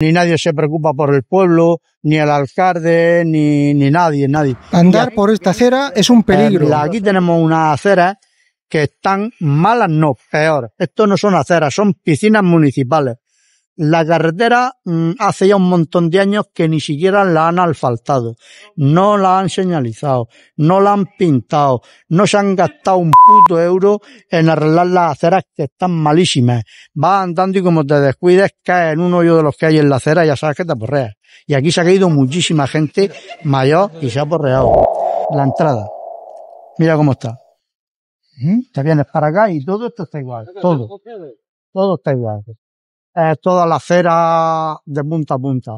ni nadie se preocupa por el pueblo, ni el alcalde, ni, ni nadie, nadie. Andar por esta acera es un eh, peligro. aquí tenemos unas aceras que están malas, no, peor. Esto no son aceras, son piscinas municipales la carretera mm, hace ya un montón de años que ni siquiera la han asfaltado, no la han señalizado, no la han pintado, no se han gastado un puto euro en arreglar las aceras que están malísimas. Vas andando y como te descuides caes en un hoyo de los que hay en la acera y ya sabes que te aporreas. Y aquí se ha caído muchísima gente mayor y se ha aporreado. La entrada. Mira cómo está. ¿Mm? Te vienes para acá y todo esto está igual. Todo. Todo está igual. Eh, toda la acera de punta a punta.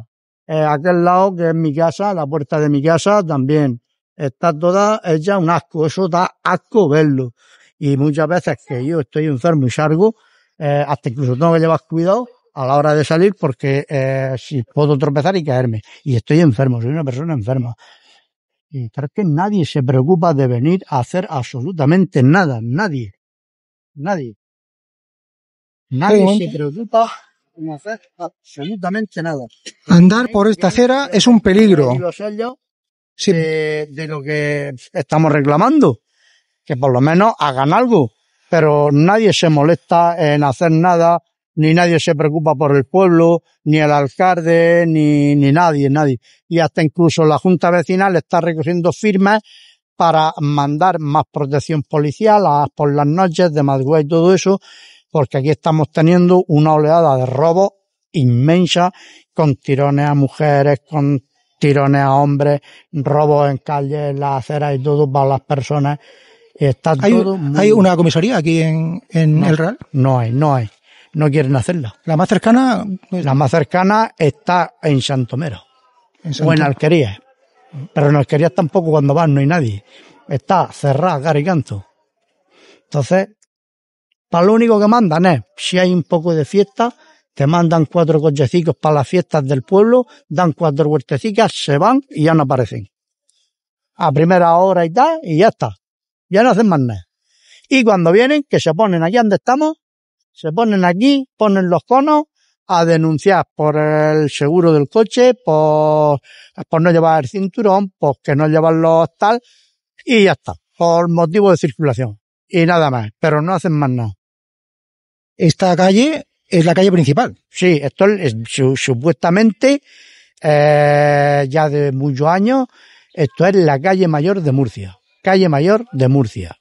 Eh, aquel lado que es mi casa, la puerta de mi casa también está toda hecha un asco, eso da asco verlo. Y muchas veces que yo estoy enfermo y salgo, eh, hasta incluso tengo que llevar cuidado a la hora de salir porque si puedo tropezar y caerme. Y estoy enfermo, soy una persona enferma. Y creo que nadie se preocupa de venir a hacer absolutamente nada, nadie. Nadie. Nadie se preocupa absolutamente nada. Andar por esta acera es un peligro. Sí. De, lo que estamos reclamando. Que por lo menos hagan algo. Pero nadie se molesta en hacer nada, ni nadie se preocupa por el pueblo, ni el alcalde, ni, ni nadie, nadie. Y hasta incluso la Junta Vecinal está recogiendo firmas para mandar más protección policial por las noches de madrugada y todo eso porque aquí estamos teniendo una oleada de robos inmensa, con tirones a mujeres, con tirones a hombres, robos en calles, en las aceras y todo para las personas. Está ¿Hay, una comisaría aquí en, El Real? No hay, no hay. No quieren hacerla. ¿La más cercana? Pues, La más cercana está en Santomero. En Santomero. O en Alquería. Pero en Alquería tampoco cuando van no hay nadie. Está cerrada Gariganto. Entonces, para lo único que mandan es, si hay un poco de fiesta, te mandan cuatro cochecitos para las fiestas del pueblo, dan cuatro huertecicas, se van y ya no aparecen. A primera hora y tal, y ya está. Ya no hacen más nada. Y cuando vienen, que se ponen aquí donde estamos, se ponen aquí, ponen los conos a denunciar por el seguro del coche, por, por no llevar el cinturón, por que no llevan los tal, y ya está, por motivo de circulación. Y nada más, pero no hacen más nada esta calle es la calle principal. Sí, esto es, supuestamente, eh, ya de muchos años, esto es la calle mayor de Murcia. Calle mayor de Murcia.